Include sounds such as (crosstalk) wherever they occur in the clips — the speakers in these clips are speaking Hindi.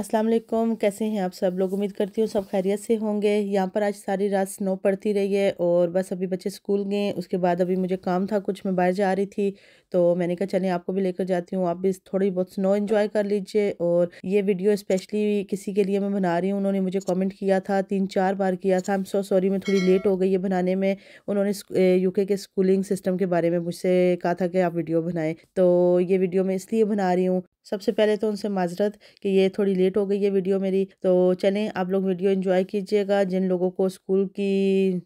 अस्सलाम वालेकुम कैसे हैं आप सब लोग उम्मीद करती हूँ सब खैरियत से होंगे यहाँ पर आज सारी रात स्नो पड़ती रही है और बस अभी बच्चे स्कूल गए उसके बाद अभी मुझे काम था कुछ मैं बाहर जा रही थी तो मैंने कहा चलें आपको भी लेकर जाती हूँ आप भी थोड़ी बहुत स्नो इन्जॉय कर लीजिए और ये वीडियो स्पेशली किसी के लिए मैं बना रही हूँ उन्होंने मुझे कॉमेंट किया था तीन चार बार किया था आई एम सो सॉरी मैं थोड़ी लेट हो गई है बनाने में उन्होंने यूके के स्कूलिंग सिस्टम के बारे में मुझसे कहा था कि आप वीडियो बनाएं तो ये वीडियो मैं इसलिए बना रही हूँ सबसे पहले तो उनसे माजरत कि ये थोड़ी लेट हो गई है वीडियो मेरी तो चलें आप लोग वीडियो इन्जॉय कीजिएगा जिन लोगों को स्कूल की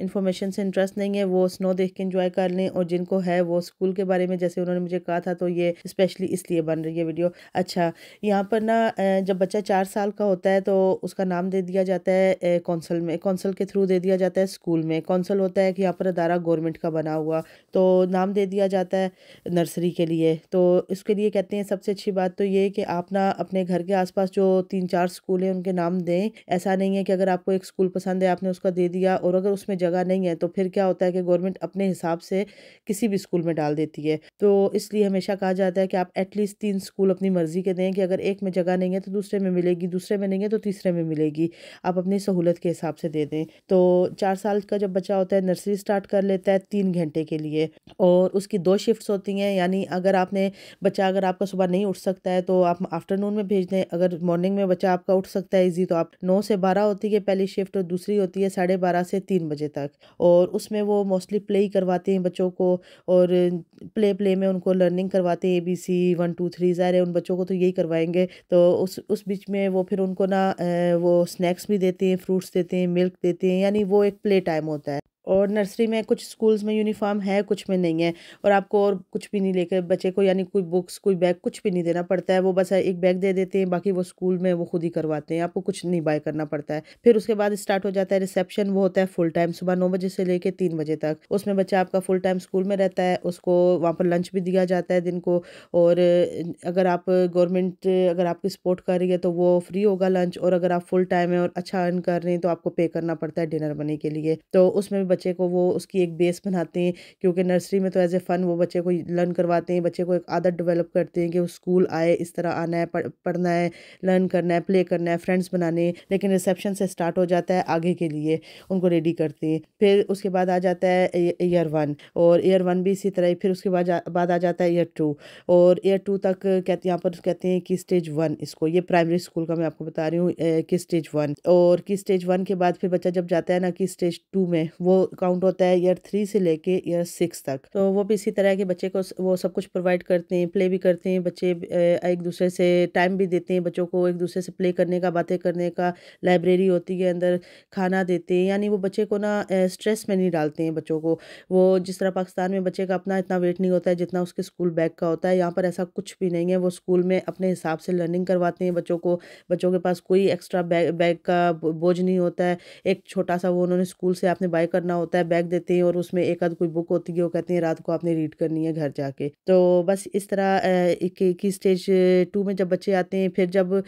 इन्फॉर्मेशन से इंटरेस्ट नहीं है वो स्नो देख के इन्जॉय कर लें और जिनको है वो स्कूल के बारे में जैसे उन्होंने मुझे कहा था तो ये स्पेशली इसलिए बन रही है वीडियो अच्छा यहाँ पर ना जब बच्चा चार साल का होता है तो उसका नाम दे दिया जाता है कौंसल में कौंसल के थ्रू दे दिया जाता है स्कूल में कौंसल होता है कि यहाँ पर अदारा गवर्नमेंट का बना हुआ तो नाम दे दिया जाता है नर्सरी के लिए तो इसके लिए कहते हैं सबसे अच्छी बात तो ये कि आप ना अपने घर के आसपास जो तीन चार स्कूल हैं उनके नाम दें ऐसा नहीं है कि अगर आपको एक स्कूल पसंद है आपने उसका दे दिया और अगर उसमें जगह नहीं है तो फिर क्या होता है कि गवर्नमेंट अपने हिसाब से किसी भी स्कूल में डाल देती है तो इसलिए हमेशा कहा जाता है कि आप एटलीस्ट तीन स्कूल अपनी मर्ज़ी के दें कि अगर एक में जगह नहीं है तो दूसरे में मिलेगी दूसरे में नहीं है तो तीसरे में मिलेगी आप अपनी सहूलत के हिसाब से दे दें तो चार साल का जब बच्चा होता है नर्सरी स्टार्ट कर लेता है तीन घंटे के लिए और उसकी दो शिफ्ट होती हैं यानी अगर आपने बच्चा अगर आपका सुबह नहीं उठ सकता सकता है तो आप आफ्टरनून में भेज दें अगर मॉर्निंग में बच्चा आपका उठ सकता है ईजी तो आप नौ से बारह होती है पहली शिफ्ट और दूसरी होती है साढ़े बारह से तीन बजे तक और उसमें वो मोस्टली प्ले ही करवाते हैं बच्चों को और प्ले प्ले में उनको लर्निंग करवाते हैं A B C one two three ज़ाहिर उन बच्चों को तो यही करवाएंगे तो उस उस बीच में वो फिर उनको ना वो स्नैक्स भी देते हैं फ्रूट्स देते हैं मिल्क देते हैं यानी वो एक प्ले टाइम होता है और नर्सरी में कुछ स्कूल्स में यूनिफॉर्म है कुछ में नहीं है और आपको और कुछ भी नहीं लेकर बच्चे को यानी कोई बुक्स कोई बैग कुछ भी नहीं देना पड़ता है वो बस एक बैग दे देते हैं बाकी वो स्कूल में वो खुद ही करवाते हैं आपको कुछ नहीं बाय करना पड़ता है फिर उसके बाद स्टार्ट हो जाता है रिसेप्शन वो होता है फुल टाइम सुबह नौ बजे से लेकर तीन बजे तक उसमें बच्चा आपका फुल टाइम स्कूल में रहता है उसको वहाँ पर लंच भी दिया जाता है दिन को और अगर आप गवर्नमेंट अगर आपकी सपोर्ट कर रही है तो वो फ्री होगा लंच और अगर आप फुल टाइम है और अच्छा अर्न कर रहे हैं तो आपको पे करना पड़ता है डिनर बने के लिए तो उसमें भी बच्चे को वो उसकी एक बेस बनाते हैं क्योंकि नर्सरी में तो एज ए फ़न वो बच्चे को लर्न करवाते हैं बच्चे को एक आदत डेवलप करते हैं कि वो स्कूल आए इस तरह आना है पढ़, पढ़ना है लर्न करना है प्ले करना है फ्रेंड्स बनाने लेकिन रिसेप्शन से स्टार्ट हो जाता है आगे के लिए उनको रेडी करते हैं फिर उसके बाद आ जाता है ईयर वन और ईयर वन भी इसी तरह फिर उसके बाद बाद आ जाता है ईयर टू और ईयर टू तक कहते यहाँ पर कहते हैं कि स्टेज वन इसको ये प्राइमरी स्कूल का मैं आपको बता रही हूँ कि स्टेज वन और कि स्टेज वन के बाद फिर बच्चा जब जाता है ना कि स्टेज टू में वो काउंट होता है ईयर थ्री से लेके ईयर सिक्स तक तो वो भी इसी तरह के बच्चे को वो सब कुछ प्रोवाइड करते हैं प्ले भी करते हैं बच्चे एक दूसरे से टाइम भी देते हैं बच्चों को एक दूसरे से प्ले करने का बातें करने का लाइब्रेरी होती है अंदर खाना देते हैं यानी वो बच्चे को ना स्ट्रेस में नहीं डालते हैं बच्चों को वो जिस तरह पाकिस्तान में बच्चे का अपना इतना वेट नहीं होता है जितना उसके स्कूल बैग का होता है यहाँ पर ऐसा कुछ भी नहीं है वो स्कूल में अपने हिसाब से लर्निंग करवाते हैं बच्चों को बच्चों के पास कोई एक्स्ट्रा बैग बैग का बोझ नहीं होता है एक छोटा सा वो उन्होंने स्कूल से आपने बाय करना होता है बैग देते हैं और उसमें एक आध कोई बुक होती है वो कहते हैं रात को आपने रीड करनी है घर जाके तो बस इस तरह एक एक ही स्टेज टू में जब बच्चे आते हैं फिर जब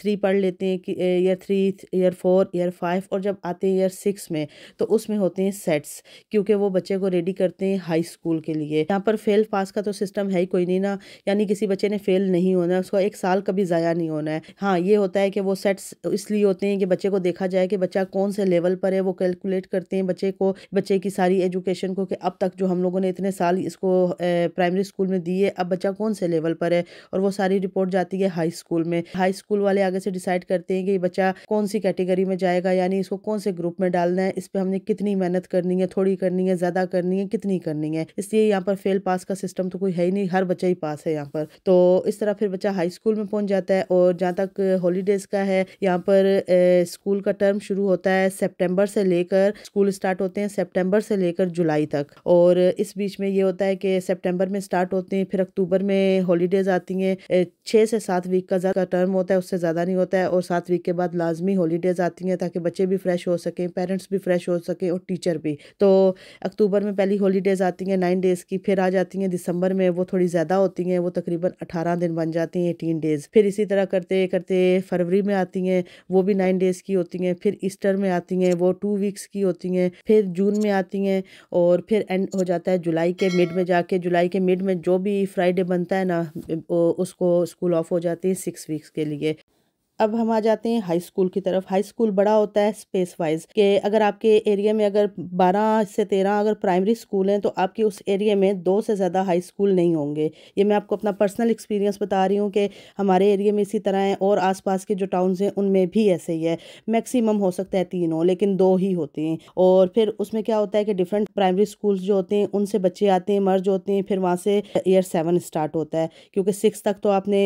थ्री पढ़ लेते हैं year three year four year five और जब आते हैं ईयर सिक्स में तो उसमें होते हैं सेट्स क्योंकि वो बच्चे को रेडी करते हैं हाई स्कूल के लिए यहाँ पर फेल पास का तो सिस्टम है ही कोई नहीं ना यानी किसी बच्चे ने फेल नहीं होना उसको एक साल कभी ज़ाया नहीं होना है हाँ ये होता है कि वो सेट्स इसलिए होते हैं कि बच्चे को देखा जाए कि बच्चा कौन से लेवल पर है वो कैलकुलेट करते हैं बच्चे बच्चे को बच्चे की सारी एजुकेशन को कि अब तक जो हम लोगों ने इतने साल इसको प्राइमरी स्कूल में दी है अब बच्चा कौन से लेवल पर है और वो सारी रिपोर्ट जाती है हाई स्कूल में हाई स्कूल वाले आगे से डिसाइड करते हैं कि बच्चा कौन सी कैटेगरी में जाएगा यानी इसको कौन से ग्रुप में डालना है इस पर हमने कितनी मेहनत करनी है थोड़ी करनी है ज़्यादा करनी है कितनी करनी है इसलिए यहाँ पर फेल पास का सिस्टम तो कोई है ही नहीं हर बच्चा ही पास है यहाँ पर तो इस तरह फिर बच्चा हाई स्कूल में पहुँच जाता है और जहाँ तक हॉलीडेज़ का है यहाँ पर स्कूल का टर्म शुरू होता है सेप्टेम्बर से लेकर स्कूल स्टार्ट स्टार्ट होते हैं सेप्टेम्बर से लेकर जुलाई तक और इस बीच में ये होता है कि सेप्टेम्बर में स्टार्ट होते हैं फिर अक्टूबर में हॉलीडेज़ आती हैं छः से सात वीक का ज़्यादा टर्म होता है उससे ज़्यादा नहीं होता है और सात वीक के बाद लाजमी हॉलीडेज़ आती हैं ताकि बच्चे भी फ्रेश हो सकें पेरेंट्स भी फ्रेश हो सकें और टीचर भी तो अक्टूबर में पहली हॉलीडेज़ आती हैं नाइन डेज़ की फिर आ जाती हैं दिसंबर में वो थोड़ी ज़्यादा होती हैं वो तकरीबन अठारह दिन बन जाती हैं एटीन डेज़ फिर इसी तरह करते करते फरवरी में आती हैं वो भी नाइन डेज़ की होती हैं फिर ईस्टर में आती हैं वो टू वीक्स की होती हैं फिर जून में आती हैं और फिर एंड हो जाता है जुलाई के मिड में जाके जुलाई के मिड में जो भी फ्राइडे बनता है ना उसको स्कूल ऑफ हो जाती है सिक्स वीक्स के लिए अब हम आ जाते हैं हाई स्कूल की तरफ हाई स्कूल बड़ा होता है स्पेस वाइज के अगर आपके एरिया में अगर 12 से 13 अगर प्राइमरी स्कूल हैं तो आपके उस एरिया में दो से ज़्यादा हाई स्कूल नहीं होंगे ये मैं आपको अपना पर्सनल एक्सपीरियंस बता रही हूँ कि हमारे एरिया में इसी तरह हैं और आसपास के जो टाउन्स हैं उनमें भी ऐसे ही है मैक्सिमम हो सकता है तीन हो लेकिन दो ही होते हैं और फिर उसमें क्या होता है कि डिफरेंट प्राइमरी स्कूल्स जो होते हैं उनसे बच्चे आते हैं मर्ज होते हैं फिर वहाँ से ईयर सेवन स्टार्ट होता है क्योंकि सिक्स तक तो आपने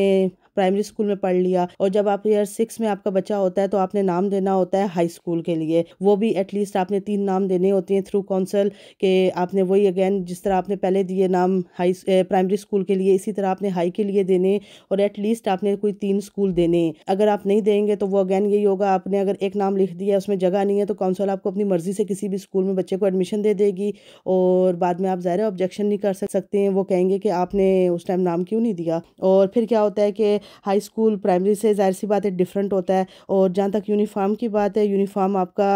प्राइमरी स्कूल में पढ़ लिया और जब आप ईयर सिक्स में आपका बच्चा होता है तो आपने नाम देना होता है हाई स्कूल के लिए वो भी एटलीस्ट आपने तीन नाम देने होते हैं थ्रू काउंसिल के आपने वही अगेन जिस तरह आपने पहले दिए नाम हाई प्राइमरी स्कूल के लिए इसी तरह आपने हाई के लिए देने और एटलीस्ट आपने कोई तीन स्कूल देने अगर आप नहीं देंगे तो वो अगेन यही होगा आपने अगर एक नाम लिख दिया उसमें जगह नहीं है तो काउंसिल आपको अपनी मर्ज़ी से किसी भी स्कूल में बच्चे को एडमिशन दे देगी और बाद में आप ज़्यादा ऑब्जेक्शन नहीं कर सकते हैं वो कहेंगे कि आपने उस टाइम नाम क्यों नहीं दिया और फिर क्या होता है कि हाई स्कूल प्राइमरी से ज़ाहिर सी बात है डिफरेंट होता है और जहाँ तक यूनिफाम की बात है यूनिफाम आपका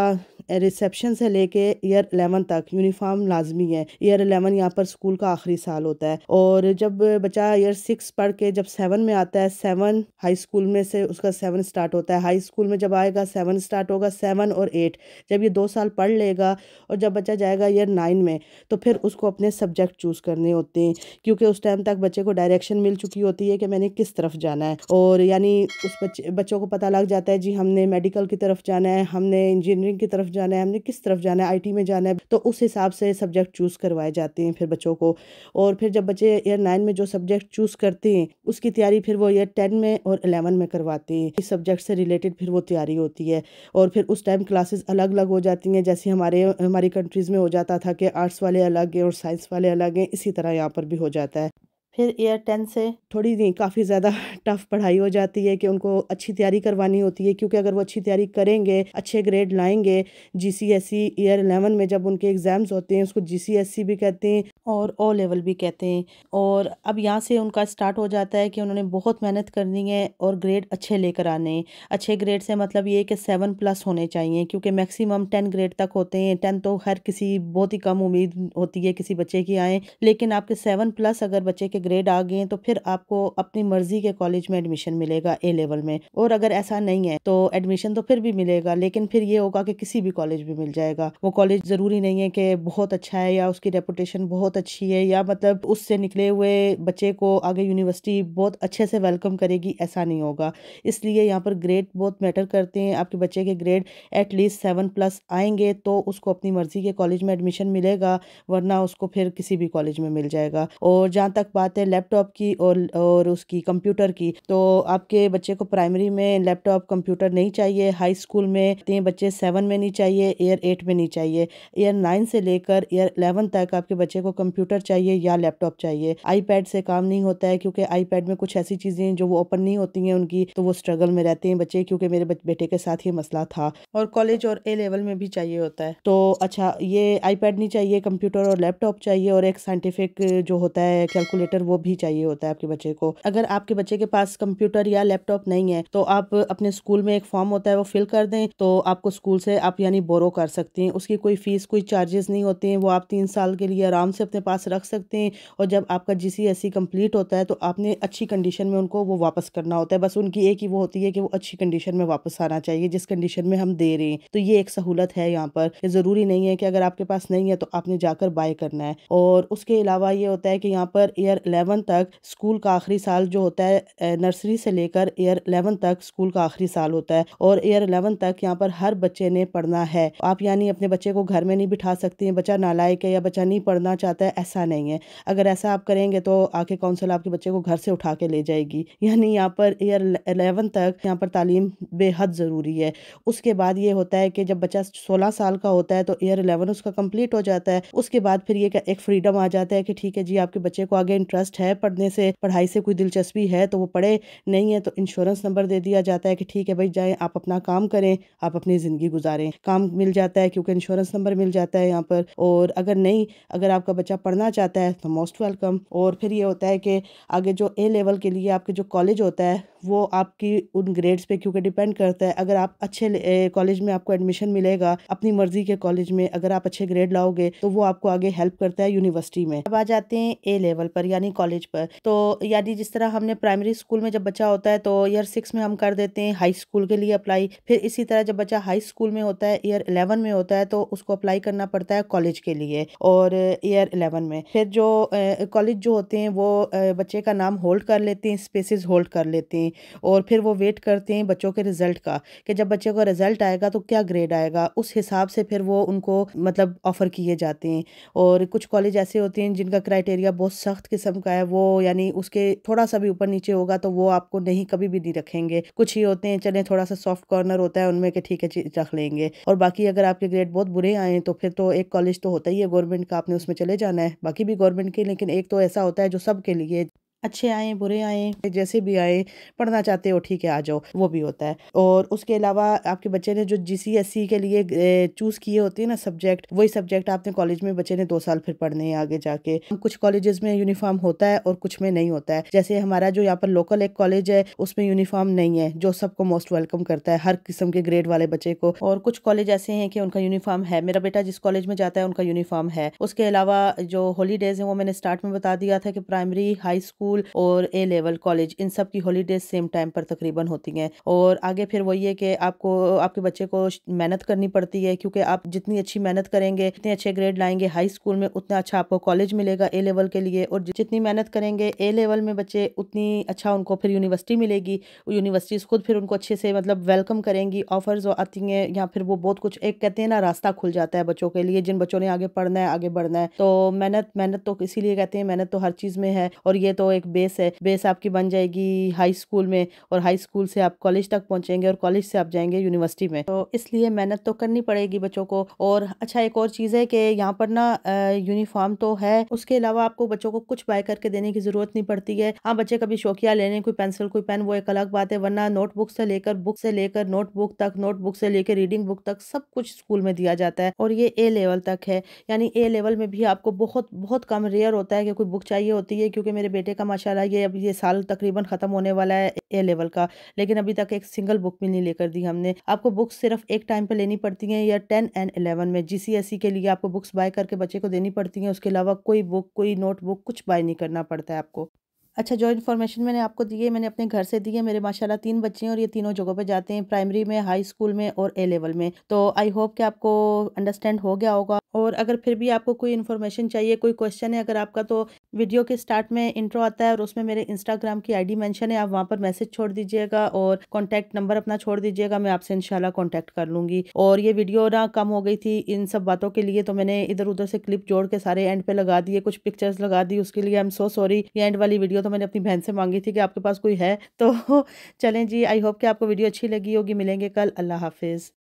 रिसेप्शन से लेके ईयर एलेवन तक यूनिफॉर्म लाजमी है ईयर एलेवन यहाँ पर स्कूल का आखिरी साल होता है और जब बच्चा ईयर सिक्स पढ़ के जब सेवन में आता है सेवन हाई स्कूल में से उसका सेवन स्टार्ट होता है हाई स्कूल में जब आएगा सेवन स्टार्ट होगा सेवन और एट जब ये दो साल पढ़ लेगा और जब बच्चा जाएगा ईयर नाइन में तो फिर उसको अपने सब्जेक्ट चूज़ करने होते हैं क्योंकि उस टाइम तक बच्चे को डायरेक्शन मिल चुकी होती है कि मैंने किस तरफ जाना जाना है और यानी उस बच्चे बच्चों को पता लग जाता है जी हमने मेडिकल की तरफ जाना है हमने इंजीनियरिंग की तरफ जाना है हमने किस तरफ जाना है आईटी में जाना है तो उस हिसाब से सब्जेक्ट चूज़ करवाए जाते हैं फिर बच्चों को और फिर जब बच्चे ईयर नाइन में जो सब्जेक्ट चूज़ करते हैं उसकी तैयारी फिर वो ईयर टेन में और एलेवन में करवाते हैं इस सब्जेक्ट से रिलेटेड फिर वो तैयारी होती है और फिर उस टाइम क्लासेस अलग अलग हो जाती हैं जैसे हमारे हमारी कंट्रीज़ में हो जाता था कि आर्ट्स वाले अलग हैं और साइंस वाले अलग हैं इसी तरह यहाँ पर भी हो जाता है फिर एयर टेन से थोड़ी नहीं काफ़ी ज़्यादा टफ (laughs) पढ़ाई हो जाती है कि उनको अच्छी तैयारी करवानी होती है क्योंकि अगर वो अच्छी तैयारी करेंगे अच्छे ग्रेड लाएंगे सी ईयर एलेवन में जब उनके एग्ज़ाम्स होते हैं उसको जी सी एस सी भी कहते हैं और ओ लेवल भी कहते हैं और अब यहाँ से उनका स्टार्ट हो जाता है कि उन्होंने बहुत मेहनत करनी है और ग्रेड अच्छे लेकर आने अच्छे ग्रेड से मतलब ये कि सेवन प्लस होने चाहिए क्योंकि मैक्सिमम टेन ग्रेड तक होते हैं टेन तो हर किसी बहुत ही कम उम्मीद होती है किसी बच्चे की आएँ लेकिन आपके सेवन प्लस अगर बच्चे के ग्रेड आ गए तो फिर आपको अपनी मर्जी के कॉलेज में एडमिशन मिलेगा ए लेवल में और अगर ऐसा नहीं है तो एडमिशन तो फिर भी मिलेगा लेकिन फिर ये होगा कि किसी भी कॉलेज में मिल जाएगा वो कॉलेज ज़रूरी नहीं है कि बहुत अच्छा है या उसकी रेपुटेशन बहुत अच्छी है या मतलब उससे निकले हुए बच्चे को आगे यूनिवर्सिटी बहुत अच्छे से वेलकम करेगी ऐसा नहीं होगा इसलिए यहाँ पर ग्रेड बहुत मैटर करते हैं आपके बच्चे के ग्रेड एटलीस्ट सेवन प्लस आएंगे तो उसको अपनी मर्जी के कॉलेज में एडमिशन मिलेगा वरना उसको फिर किसी भी कॉलेज में मिल जाएगा और जहाँ तक बात बात है लैपटॉप की और और उसकी कंप्यूटर की तो आपके बच्चे को प्राइमरी में लैपटॉप कंप्यूटर नहीं चाहिए हाई स्कूल में इतने बच्चे सेवन में नहीं चाहिए ईयर एट में नहीं चाहिए ईयर नाइन से लेकर ईयर एलेवन तक आपके बच्चे को कंप्यूटर चाहिए या लैपटॉप चाहिए आईपैड से काम नहीं होता है क्योंकि आईपैड में कुछ ऐसी चीज़ें जो वो ओपन नहीं होती हैं उनकी तो वो स्ट्रगल में रहते हैं बच्चे क्योंकि मेरे बेटे के साथ ये मसला था और कॉलेज और ए लेवल में भी चाहिए होता है तो अच्छा ये आईपैड नहीं चाहिए कंप्यूटर और लैपटॉप चाहिए और एक साइंटिफिक जो होता है कैलकुलेटर कंप्यूटर वो भी चाहिए होता है आपके बच्चे को अगर आपके बच्चे के पास कंप्यूटर या लैपटॉप नहीं है तो आप अपने स्कूल में एक फॉर्म होता है वो फिल कर दें तो आपको स्कूल से आप यानी बोरो कर सकते हैं उसकी कोई फीस कोई चार्जेस नहीं होते हैं वो आप तीन साल के लिए आराम से अपने पास रख सकते हैं और जब आपका जी सी कंप्लीट होता है तो आपने अच्छी कंडीशन में उनको वो वापस करना होता है बस उनकी एक ही वो होती है कि वो अच्छी कंडीशन में वापस आना चाहिए जिस कंडीशन में हम दे रहे हैं तो ये एक सहूलत है यहाँ पर ये ज़रूरी नहीं है कि अगर आपके पास नहीं है तो आपने जाकर बाय करना है और उसके अलावा ये होता है कि यहाँ पर एयर एलेवन तक स्कूल का आखिरी साल जो होता है नर्सरी से लेकर ईयर एलेवन तक स्कूल का आखिरी साल होता है और ईयर इलेवन तक यहाँ पर हर बच्चे ने पढ़ना है आप यानी अपने बच्चे को घर में नहीं बिठा सकती हैं बच्चा नालायक है या बच्चा नहीं पढ़ना चाहता है ऐसा नहीं है अगर ऐसा आप करेंगे तो आके काउंसिल आपके बच्चे को घर से उठा के ले जाएगी यानी यहाँ पर ईयर एलेवन तक यहाँ पर तालीम बेहद ज़रूरी है उसके बाद ये होता है कि जब बच्चा सोलह साल का होता है तो ईयर एलेवन उसका कम्प्लीट हो जाता है उसके बाद फिर ये एक फ्रीडम आ जाता है कि ठीक है जी आपके बच्चे को आगे इंटरेस्ट इंटरेस्ट है पढ़ने से पढ़ाई से कोई दिलचस्पी है तो वो पढ़े नहीं है तो इंश्योरेंस नंबर दे दिया जाता है कि ठीक है भाई जाएं आप अपना काम करें आप अपनी ज़िंदगी गुजारें काम मिल जाता है क्योंकि इंश्योरेंस नंबर मिल जाता है यहाँ पर और अगर नहीं अगर आपका बच्चा पढ़ना चाहता है तो मोस्ट वेलकम और फिर ये होता है कि आगे जो ए लेवल के लिए आपके जो कॉलेज होता है वो आपकी उन ग्रेड्स पे क्योंकि डिपेंड करता है अगर आप अच्छे कॉलेज में आपको एडमिशन मिलेगा अपनी मर्जी के कॉलेज में अगर आप अच्छे ग्रेड लाओगे तो वो आपको आगे हेल्प करता है यूनिवर्सिटी में अब आ जाते हैं ए लेवल पर यानी नहीं कॉलेज पर तो यानी जिस तरह हमने प्राइमरी स्कूल में जब बच्चा होता है तो ईयर सिक्स में हम कर देते हैं हाई स्कूल के लिए अप्लाई फिर इसी तरह जब बच्चा हाई स्कूल में होता है ईयर इलेवन में होता है तो उसको अप्लाई करना पड़ता है कॉलेज के लिए और ईयर इलेवन में फिर जो कॉलेज जो होते हैं वो बच्चे का नाम होल्ड कर लेते हैं स्पेसिस होल्ड कर लेते हैं और फिर वो वेट करते हैं बच्चों के रिजल्ट का कि जब बच्चे का रिजल्ट आएगा तो क्या ग्रेड आएगा उस हिसाब से फिर वो उनको मतलब ऑफ़र किए जाते हैं और कुछ कॉलेज ऐसे होते हैं जिनका क्राइटेरिया बहुत सख्त किस्म का है वो यानी उसके थोड़ा सा भी ऊपर नीचे होगा तो वो आपको नहीं कभी भी नहीं रखेंगे कुछ ही होते हैं चले थोड़ा सा सॉफ्ट कॉर्नर होता है उनमें के ठीक है रख लेंगे और बाकी अगर आपके ग्रेड बहुत बुरे आए तो फिर तो एक कॉलेज तो होता ही है गवर्नमेंट का आपने उसमें चले जाना है बाकी भी गवर्नमेंट के लेकिन एक तो ऐसा होता है जो सबके लिए अच्छे आए बुरे आए जैसे भी आए पढ़ना चाहते हो ठीक है आ जाओ वो भी होता है और उसके अलावा आपके बच्चे ने जो जी सी सी एस के लिए चूज़ किए होते हैं ना सब्जेक्ट वही सब्जेक्ट आपने कॉलेज में बच्चे ने दो साल फिर पढ़ने हैं आगे जाके कुछ कॉलेजेस में यूनिफॉर्म होता है और कुछ में नहीं होता है जैसे हमारा जो यहाँ पर लोकल एक कॉलेज है उसमें यूनिफॉर्म नहीं है जो सबको मोस्ट वेलकम करता है हर किस्म के ग्रेड वाले बच्चे को और कुछ कॉलेज ऐसे हैं कि उनका यूनिफॉर्म है मेरा बेटा जिस कॉलेज में जाता है उनका यूनिफॉर्म है उसके अलावा जो हॉलीडेज है वो मैंने स्टार्ट में बता दिया था कि प्राइमरी हाई स्कूल स्कूल और ए लेवल कॉलेज इन सब की हॉलीडेज सेम टाइम पर तकरीबन होती हैं और आगे फिर वही है कि आपको आपके बच्चे को मेहनत करनी पड़ती है क्योंकि आप जितनी अच्छी मेहनत करेंगे जितने अच्छे ग्रेड लाएंगे हाई स्कूल में उतना अच्छा आपको कॉलेज मिलेगा ए लेवल के लिए और जितनी मेहनत करेंगे ए लेवल में बच्चे उतनी अच्छा उनको फिर यूनिवर्सिटी मिलेगी यूनिवर्सिटीज़ खुद फिर उनको अच्छे से मतलब वेलकम करेंगी ऑफर्स आती हैं या फिर वो बहुत कुछ एक कहते हैं ना रास्ता खुल जाता है बच्चों के लिए जिन बच्चों ने आगे पढ़ना है आगे बढ़ना है तो मेहनत मेहनत तो इसीलिए कहते हैं मेहनत तो हर चीज़ में है और ये तो एक एक बेस है बेस आपकी बन जाएगी हाई स्कूल में और हाई स्कूल से आप कॉलेज तक पहुंचेंगे और कॉलेज से आप जाएंगे यूनिवर्सिटी में तो इसलिए मेहनत तो करनी पड़ेगी बच्चों को और अच्छा एक और चीज़ है कि यहाँ पर ना यूनिफॉर्म तो है उसके अलावा आपको बच्चों को कुछ बाय करके देने की ज़रूरत नहीं पड़ती है हाँ बच्चे कभी शौकिया लेने कोई पेंसिल कोई पेन वो एक अलग बात है वरना नोटबुक से लेकर बुक से लेकर नोटबुक तक नोटबुक से लेकर रीडिंग बुक तक सब कुछ स्कूल में दिया जाता है और ये ए लेवल तक है यानी ए लेवल में भी आपको बहुत बहुत कम रेयर होता है कि कोई बुक चाहिए होती है क्योंकि मेरे बेटे का माशाल्लाह ये अब ये साल तकरीबन ख़त्म होने वाला है ए लेवल का लेकिन अभी तक एक सिंगल बुक भी नहीं लेकर दी हमने आपको बुक्स सिर्फ एक टाइम पर लेनी पड़ती हैं या टेन एंड एलेवन में जी के लिए आपको बुक्स बाय करके बच्चे को देनी पड़ती हैं उसके अलावा कोई बुक कोई नोटबुक कुछ बाय नहीं करना पड़ता है आपको अच्छा जो इन्फॉर्मेशन मैंने आपको दी है मैंने अपने घर से दी है मेरे माशाल्लाह तीन बच्चे हैं और ये तीनों जगहों पे जाते हैं प्राइमरी में हाई स्कूल में और ए लेवल में तो आई होप कि आपको अंडरस्टैंड हो गया होगा और अगर फिर भी आपको कोई इन्फॉर्मेशन चाहिए कोई क्वेश्चन है अगर आपका तो वीडियो के स्टार्ट में इंट्रो आता है और उसमें मेरे इंस्टाग्राम की आई डी है आप वहाँ पर मैसेज छोड़ दीजिएगा और कॉन्टैक्ट नंबर अपना छोड़ दीजिएगा मैं आपसे इनशाला कॉन्टैक्ट कर लूँगी और ये वीडियो ना कम हो गई थी इन सब बातों के लिए तो मैंने इधर उधर से क्लिप जोड़ के सारे एंड पे लगा दिए कुछ पिक्चर्स लगा दी उसके लिए आई एम सो सॉरी ये एंड वाली वीडियो वीडियो तो मैंने अपनी बहन से मांगी थी कि आपके पास कोई है तो (laughs) चलें जी आई होप कि आपको वीडियो अच्छी लगी होगी मिलेंगे कल अल्लाह हाफिज़